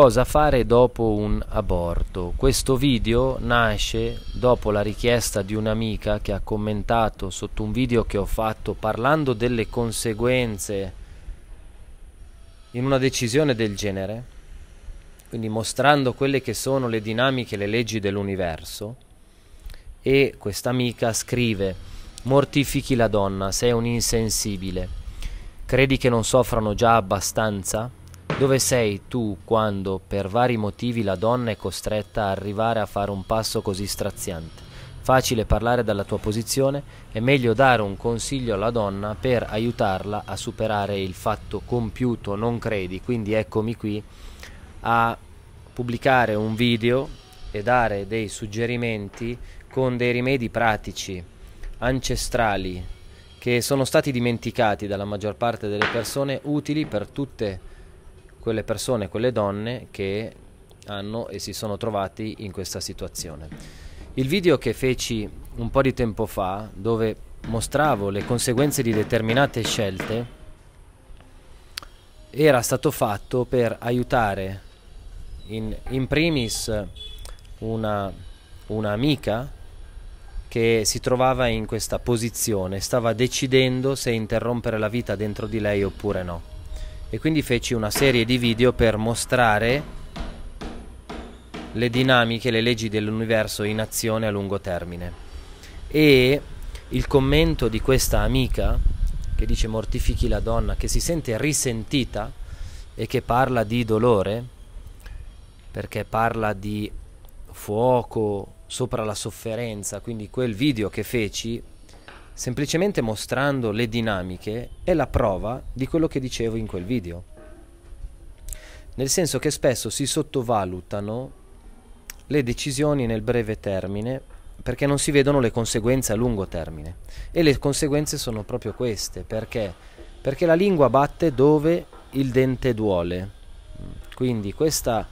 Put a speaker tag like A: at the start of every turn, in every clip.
A: Cosa fare dopo un aborto? Questo video nasce dopo la richiesta di un'amica che ha commentato sotto un video che ho fatto parlando delle conseguenze in una decisione del genere, quindi mostrando quelle che sono le dinamiche, le leggi dell'universo, e questa amica scrive Mortifichi la donna, sei un insensibile, credi che non soffrano già abbastanza? Dove sei tu quando, per vari motivi, la donna è costretta a arrivare a fare un passo così straziante? Facile parlare dalla tua posizione, è meglio dare un consiglio alla donna per aiutarla a superare il fatto compiuto, non credi, quindi eccomi qui a pubblicare un video e dare dei suggerimenti con dei rimedi pratici, ancestrali, che sono stati dimenticati dalla maggior parte delle persone, utili per tutte le persone quelle persone, quelle donne che hanno e si sono trovati in questa situazione. Il video che feci un po' di tempo fa, dove mostravo le conseguenze di determinate scelte, era stato fatto per aiutare in, in primis una, un'amica che si trovava in questa posizione, stava decidendo se interrompere la vita dentro di lei oppure no e quindi feci una serie di video per mostrare le dinamiche, le leggi dell'universo in azione a lungo termine. E il commento di questa amica che dice mortifichi la donna, che si sente risentita e che parla di dolore, perché parla di fuoco sopra la sofferenza, quindi quel video che feci semplicemente mostrando le dinamiche è la prova di quello che dicevo in quel video. Nel senso che spesso si sottovalutano le decisioni nel breve termine perché non si vedono le conseguenze a lungo termine. E le conseguenze sono proprio queste, perché? Perché la lingua batte dove il dente duole. Quindi questa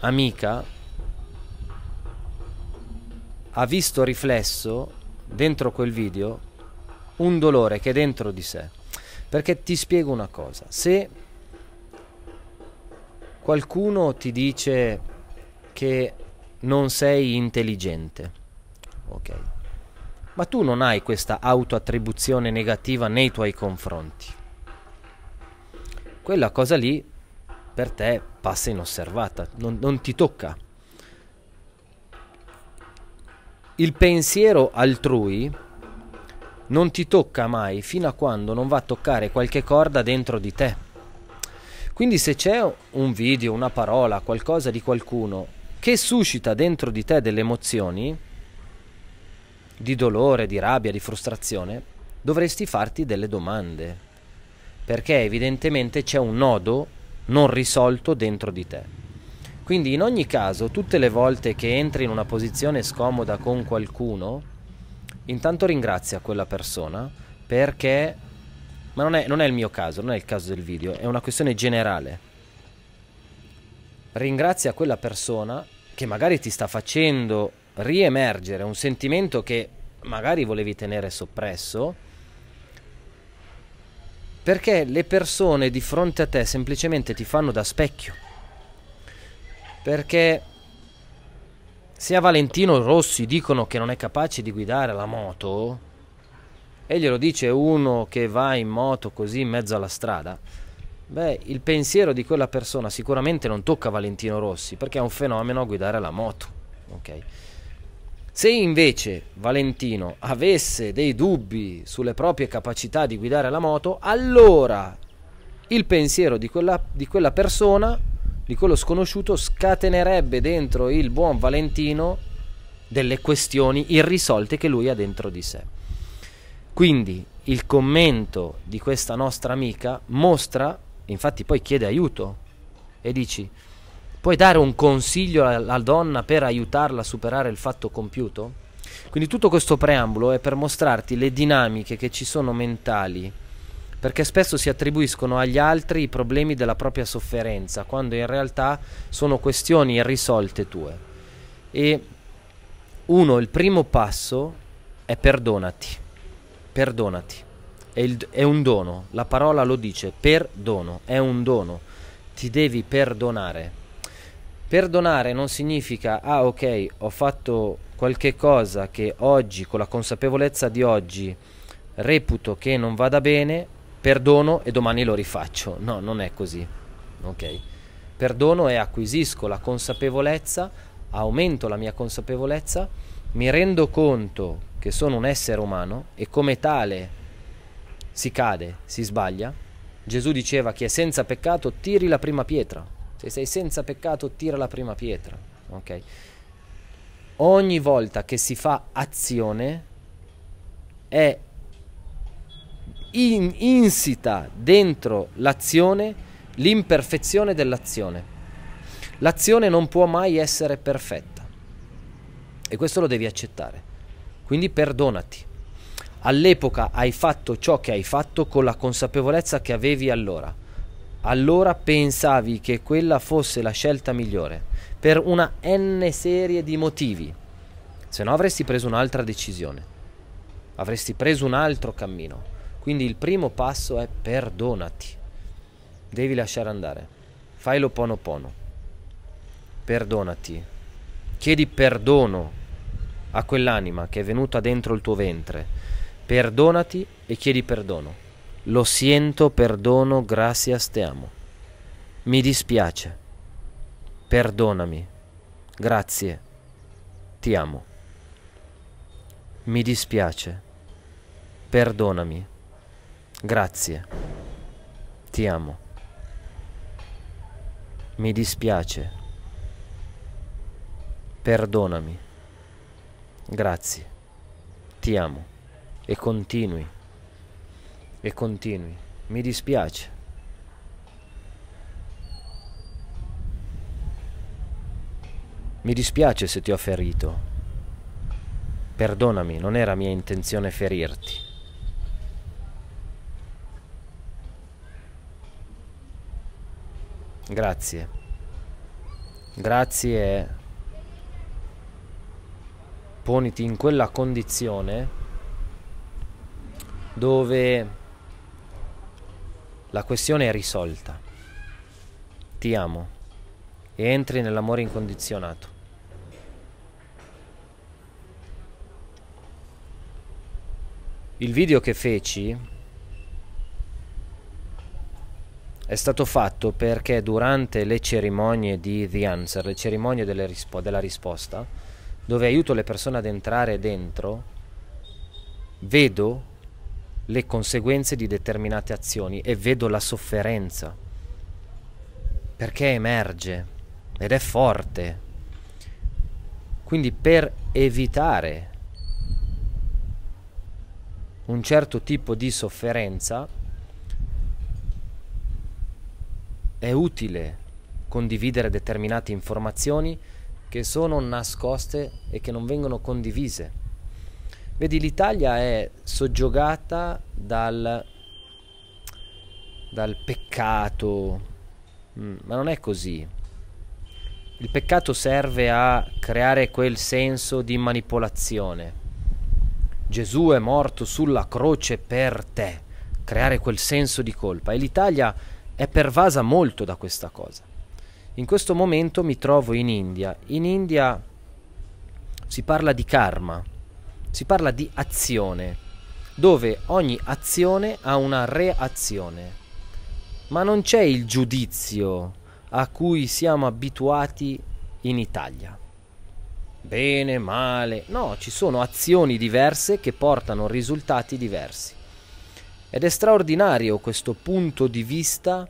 A: amica ha visto riflesso dentro quel video un dolore che è dentro di sé. Perché ti spiego una cosa, se qualcuno ti dice che non sei intelligente, ok, ma tu non hai questa autoattribuzione negativa nei tuoi confronti. Quella cosa lì per te passa inosservata, non, non ti tocca il pensiero altrui non ti tocca mai fino a quando non va a toccare qualche corda dentro di te. Quindi se c'è un video, una parola, qualcosa di qualcuno che suscita dentro di te delle emozioni, di dolore, di rabbia, di frustrazione, dovresti farti delle domande, perché evidentemente c'è un nodo non risolto dentro di te. Quindi in ogni caso, tutte le volte che entri in una posizione scomoda con qualcuno, intanto ringrazia quella persona perché... Ma non è, non è il mio caso, non è il caso del video, è una questione generale. Ringrazia quella persona che magari ti sta facendo riemergere un sentimento che magari volevi tenere soppresso, perché le persone di fronte a te semplicemente ti fanno da specchio. Perché sia Valentino Rossi dicono che non è capace di guidare la moto e glielo dice uno che va in moto così in mezzo alla strada. Beh, il pensiero di quella persona sicuramente non tocca Valentino Rossi perché è un fenomeno a guidare la moto. Okay. Se invece Valentino avesse dei dubbi sulle proprie capacità di guidare la moto, allora il pensiero di quella, di quella persona di quello sconosciuto scatenerebbe dentro il buon Valentino delle questioni irrisolte che lui ha dentro di sé. Quindi il commento di questa nostra amica mostra, infatti poi chiede aiuto e dici, puoi dare un consiglio alla donna per aiutarla a superare il fatto compiuto? Quindi tutto questo preambolo è per mostrarti le dinamiche che ci sono mentali perché spesso si attribuiscono agli altri i problemi della propria sofferenza, quando in realtà sono questioni irrisolte tue. E uno, il primo passo è perdonati, perdonati, è, il, è un dono, la parola lo dice, perdono, è un dono, ti devi perdonare. Perdonare non significa, ah ok, ho fatto qualche cosa che oggi, con la consapevolezza di oggi, reputo che non vada bene, perdono e domani lo rifaccio. No, non è così. Ok? Perdono e acquisisco la consapevolezza, aumento la mia consapevolezza, mi rendo conto che sono un essere umano e come tale si cade, si sbaglia. Gesù diceva chi è senza peccato tiri la prima pietra. Se sei senza peccato tira la prima pietra. Ok? Ogni volta che si fa azione è in, insita dentro l'azione l'imperfezione dell'azione. L'azione non può mai essere perfetta e questo lo devi accettare. Quindi perdonati. All'epoca hai fatto ciò che hai fatto con la consapevolezza che avevi allora. Allora pensavi che quella fosse la scelta migliore, per una n serie di motivi. Se no avresti preso un'altra decisione, avresti preso un altro cammino. Quindi il primo passo è perdonati. Devi lasciare andare. Fai lo pono pono. Perdonati. Chiedi perdono a quell'anima che è venuta dentro il tuo ventre. Perdonati e chiedi perdono. Lo siento, perdono, gracias, te amo. Mi dispiace. Perdonami. Grazie. Ti amo. Mi dispiace. Perdonami. Grazie. Ti amo. Mi dispiace. Perdonami. Grazie. Ti amo. E continui. E continui. Mi dispiace. Mi dispiace se ti ho ferito. Perdonami, non era mia intenzione ferirti. Grazie. Grazie. Poniti in quella condizione dove la questione è risolta. Ti amo e entri nell'amore incondizionato. Il video che feci è stato fatto perché durante le cerimonie di The Answer, le cerimonie rispo della risposta, dove aiuto le persone ad entrare dentro, vedo le conseguenze di determinate azioni e vedo la sofferenza, perché emerge ed è forte. Quindi per evitare un certo tipo di sofferenza, è utile condividere determinate informazioni che sono nascoste e che non vengono condivise. Vedi, l'Italia è soggiogata dal, dal peccato, mm, ma non è così. Il peccato serve a creare quel senso di manipolazione. Gesù è morto sulla croce per te, creare quel senso di colpa. E l'Italia è pervasa molto da questa cosa. In questo momento mi trovo in India. In India si parla di karma, si parla di azione, dove ogni azione ha una reazione, ma non c'è il giudizio a cui siamo abituati in Italia. Bene, male, no, ci sono azioni diverse che portano risultati diversi. Ed è straordinario questo punto di vista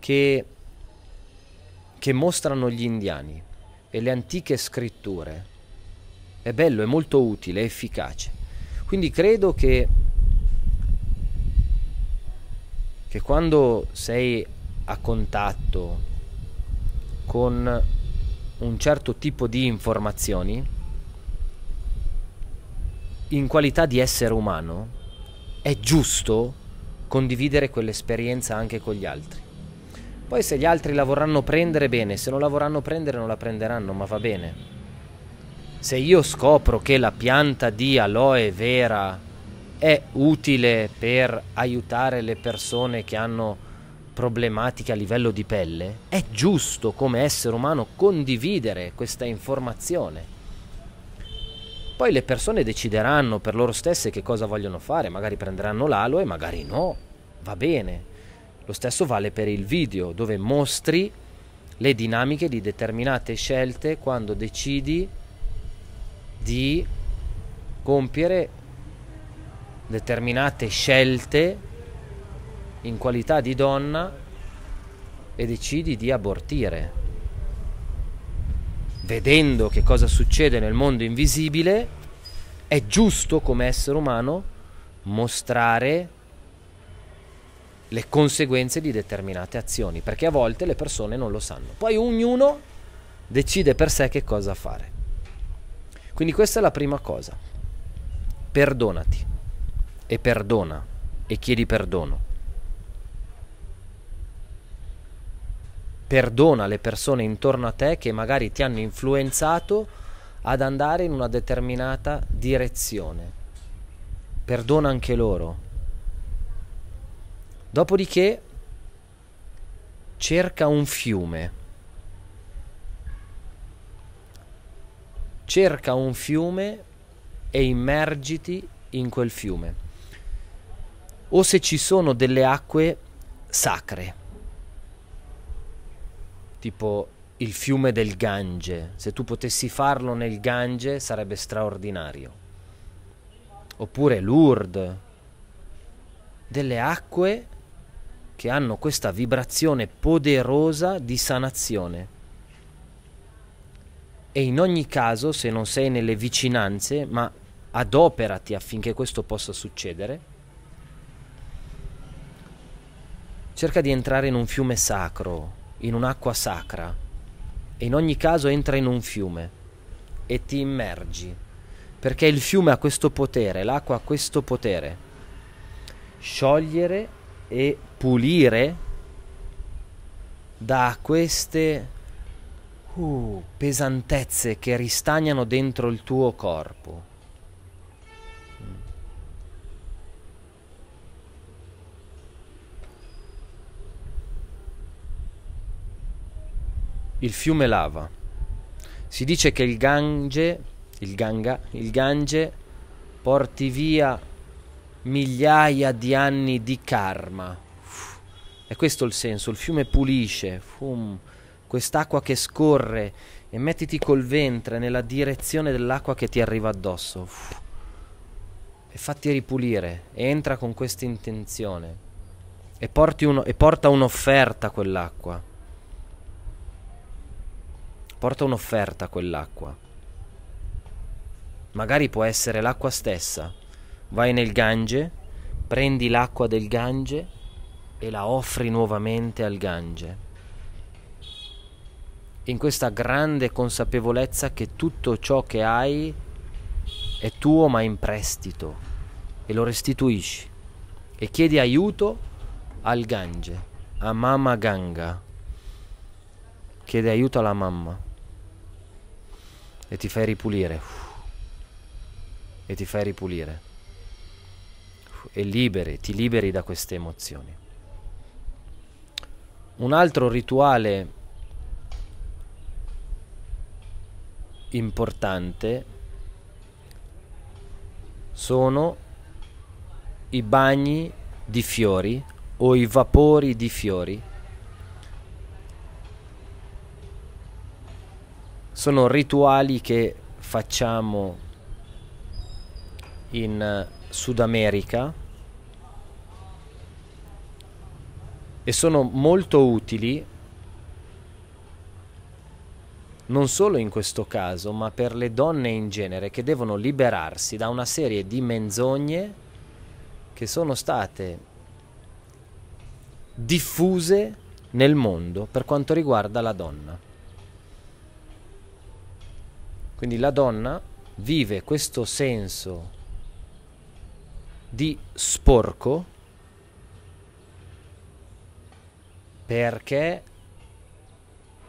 A: che, che mostrano gli indiani e le antiche scritture. È bello, è molto utile, è efficace. Quindi credo che, che quando sei a contatto con un certo tipo di informazioni, in qualità di essere umano, è giusto condividere quell'esperienza anche con gli altri. Poi se gli altri la vorranno prendere bene, se non la vorranno prendere non la prenderanno, ma va bene. Se io scopro che la pianta di aloe vera è utile per aiutare le persone che hanno problematiche a livello di pelle, è giusto come essere umano condividere questa informazione poi le persone decideranno per loro stesse che cosa vogliono fare, magari prenderanno l'alo e magari no, va bene. Lo stesso vale per il video, dove mostri le dinamiche di determinate scelte quando decidi di compiere determinate scelte in qualità di donna e decidi di abortire vedendo che cosa succede nel mondo invisibile, è giusto come essere umano mostrare le conseguenze di determinate azioni, perché a volte le persone non lo sanno. Poi ognuno decide per sé che cosa fare. Quindi questa è la prima cosa. Perdonati e perdona e chiedi perdono. perdona le persone intorno a te che magari ti hanno influenzato ad andare in una determinata direzione. Perdona anche loro. Dopodiché cerca un fiume. Cerca un fiume e immergiti in quel fiume. O se ci sono delle acque sacre tipo il fiume del Gange, se tu potessi farlo nel Gange sarebbe straordinario. Oppure Lourdes, delle acque che hanno questa vibrazione poderosa di sanazione. E in ogni caso, se non sei nelle vicinanze, ma adoperati affinché questo possa succedere, cerca di entrare in un fiume sacro, in un'acqua sacra e in ogni caso entra in un fiume e ti immergi, perché il fiume ha questo potere, l'acqua ha questo potere. Sciogliere e pulire da queste uh, pesantezze che ristagnano dentro il tuo corpo. il fiume lava. Si dice che il Gange, il Ganga, il Gange porti via migliaia di anni di karma. È questo il senso, il fiume pulisce, fum, quest'acqua che scorre e mettiti col ventre nella direzione dell'acqua che ti arriva addosso. E fatti ripulire, e entra con questa intenzione. E, uno, e porta un'offerta a quell'acqua Porta un'offerta a quell'acqua. Magari può essere l'acqua stessa. Vai nel Gange, prendi l'acqua del Gange e la offri nuovamente al Gange. In questa grande consapevolezza che tutto ciò che hai è tuo ma in prestito e lo restituisci e chiedi aiuto al Gange, a Mama Ganga. Chiede aiuto alla mamma. E ti fai ripulire. E ti fai ripulire. E liberi, ti liberi da queste emozioni. Un altro rituale importante sono i bagni di fiori o i vapori di fiori sono rituali che facciamo in eh, Sud America e sono molto utili non solo in questo caso, ma per le donne in genere che devono liberarsi da una serie di menzogne che sono state diffuse nel mondo per quanto riguarda la donna. Quindi la donna vive questo senso di sporco perché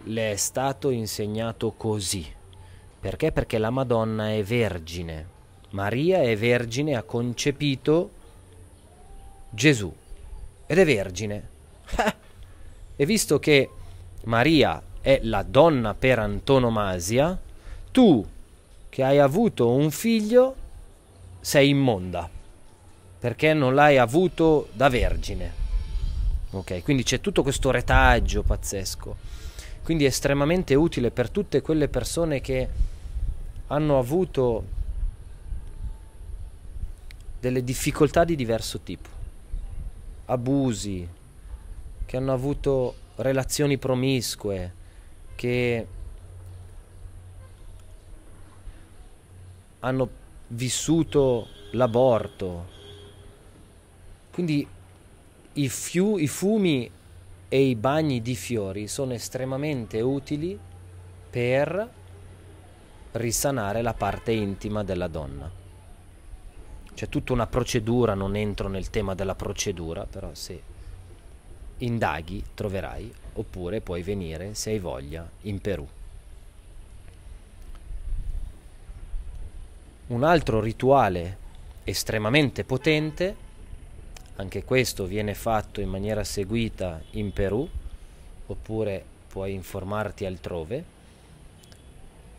A: le è stato insegnato così. Perché? Perché la Madonna è vergine. Maria è vergine, ha concepito Gesù ed è vergine. e visto che Maria è la donna per antonomasia, tu che hai avuto un figlio sei immonda perché non l'hai avuto da vergine. Ok, quindi c'è tutto questo retaggio pazzesco. Quindi è estremamente utile per tutte quelle persone che hanno avuto delle difficoltà di diverso tipo, abusi, che hanno avuto relazioni promiscue, che hanno vissuto l'aborto. Quindi i, fiu- i fumi e i bagni di fiori sono estremamente utili per risanare la parte intima della donna. C'è tutta una procedura, non entro nel tema della procedura, però se indaghi troverai, oppure puoi venire se hai voglia in Perù. un altro rituale estremamente potente, anche questo viene fatto in maniera seguita in Perù, oppure puoi informarti altrove,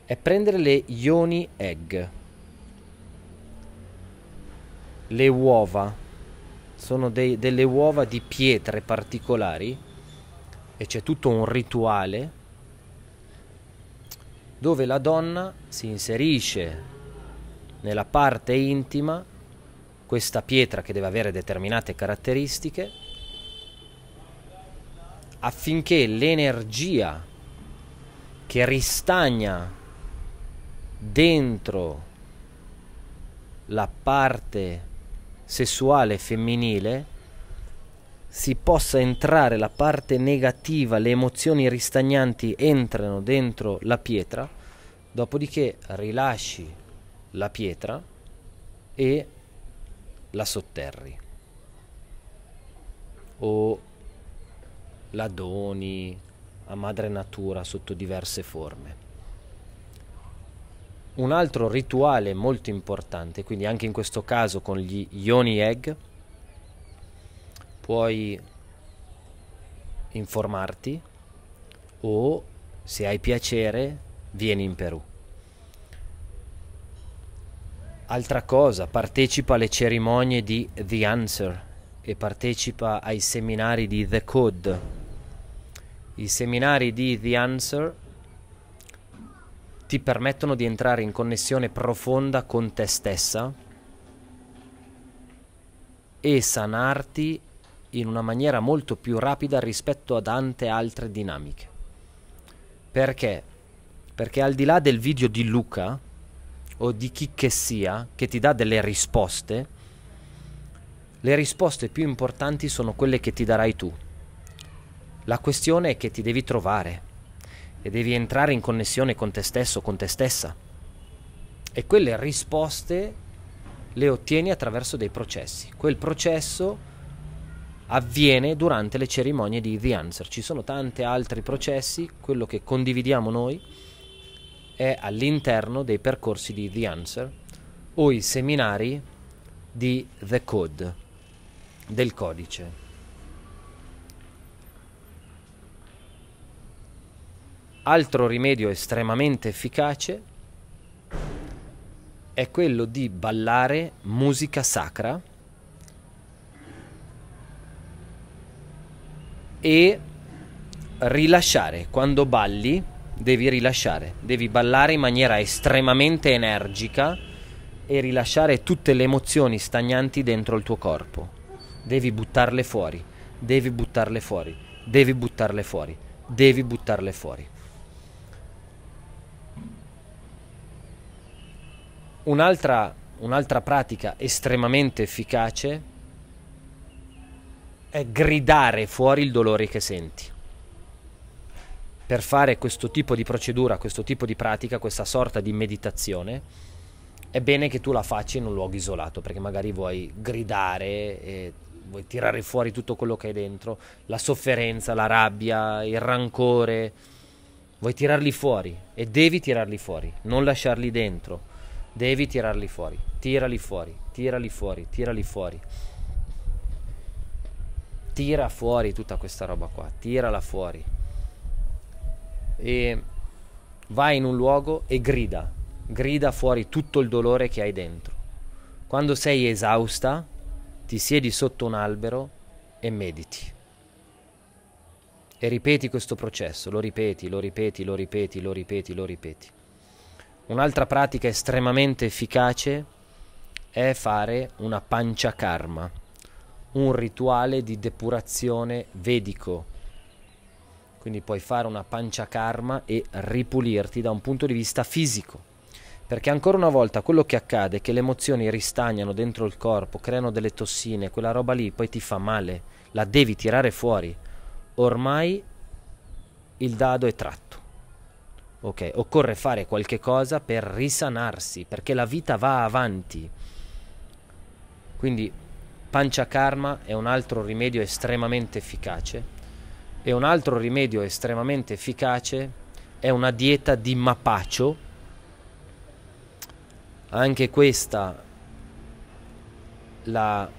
A: è prendere le ioni egg. Le uova sono dei, delle uova di pietre particolari e c'è tutto un rituale dove la donna si inserisce nella parte intima questa pietra che deve avere determinate caratteristiche affinché l'energia che ristagna dentro la parte sessuale femminile si possa entrare la parte negativa, le emozioni ristagnanti entrano dentro la pietra, dopodiché rilasci la pietra e la sotterri o la doni a madre natura sotto diverse forme. Un altro rituale molto importante, quindi anche in questo caso con gli ioni egg, puoi informarti o se hai piacere vieni in Perù. Altra cosa, partecipa alle cerimonie di The Answer e partecipa ai seminari di The Code. I seminari di The Answer ti permettono di entrare in connessione profonda con te stessa e sanarti in una maniera molto più rapida rispetto a tante altre dinamiche. Perché? Perché al di là del video di Luca, o di chi che sia che ti dà delle risposte, le risposte più importanti sono quelle che ti darai tu. La questione è che ti devi trovare e devi entrare in connessione con te stesso, con te stessa. E quelle risposte le ottieni attraverso dei processi. Quel processo avviene durante le cerimonie di The Answer. Ci sono tanti altri processi, quello che condividiamo noi è all'interno dei percorsi di The Answer o i seminari di The Code, del codice. Altro rimedio estremamente efficace è quello di ballare musica sacra e rilasciare quando balli devi rilasciare, devi ballare in maniera estremamente energica e rilasciare tutte le emozioni stagnanti dentro il tuo corpo. Devi buttarle fuori, devi buttarle fuori, devi buttarle fuori, devi buttarle fuori. Un'altra, un'altra pratica estremamente efficace è gridare fuori il dolore che senti per fare questo tipo di procedura, questo tipo di pratica, questa sorta di meditazione, è bene che tu la faccia in un luogo isolato, perché magari vuoi gridare, vuoi tirare fuori tutto quello che hai dentro, la sofferenza, la rabbia, il rancore, vuoi tirarli fuori e devi tirarli fuori, non lasciarli dentro, devi tirarli fuori, tirali fuori, tirali fuori, tirali fuori. Tira fuori tutta questa roba qua, tirala fuori e va in un luogo e grida, grida fuori tutto il dolore che hai dentro. Quando sei esausta, ti siedi sotto un albero e mediti. E ripeti questo processo, lo ripeti, lo ripeti, lo ripeti, lo ripeti, lo ripeti. Un'altra pratica estremamente efficace è fare una pancia karma, un rituale di depurazione vedico quindi puoi fare una pancia karma e ripulirti da un punto di vista fisico. Perché ancora una volta quello che accade è che le emozioni ristagnano dentro il corpo, creano delle tossine, quella roba lì poi ti fa male, la devi tirare fuori. Ormai il dado è tratto. Ok, occorre fare qualche cosa per risanarsi, perché la vita va avanti. Quindi pancia karma è un altro rimedio estremamente efficace e un altro rimedio estremamente efficace è una dieta di mapaccio, anche questa la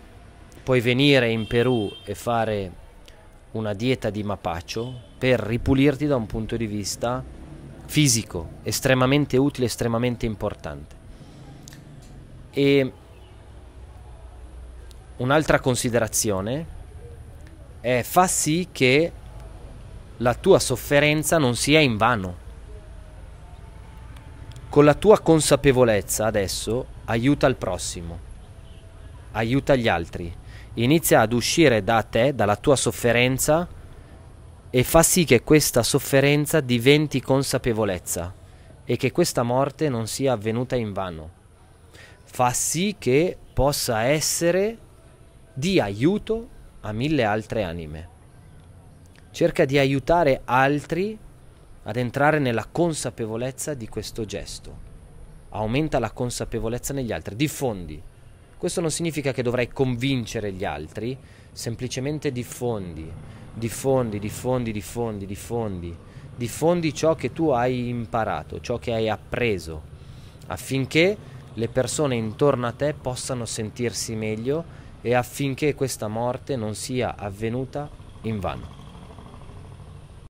A: puoi venire in Perù e fare una dieta di mapaccio per ripulirti da un punto di vista fisico, estremamente utile, estremamente importante. E un'altra considerazione è fa sì che la tua sofferenza non sia in vano. Con la tua consapevolezza adesso aiuta il prossimo, aiuta gli altri, inizia ad uscire da te, dalla tua sofferenza e fa sì che questa sofferenza diventi consapevolezza e che questa morte non sia avvenuta in vano. Fa sì che possa essere di aiuto a mille altre anime cerca di aiutare altri ad entrare nella consapevolezza di questo gesto. Aumenta la consapevolezza negli altri, diffondi. Questo non significa che dovrai convincere gli altri, semplicemente diffondi, diffondi, diffondi, diffondi, diffondi, diffondi ciò che tu hai imparato, ciò che hai appreso, affinché le persone intorno a te possano sentirsi meglio e affinché questa morte non sia avvenuta in vano.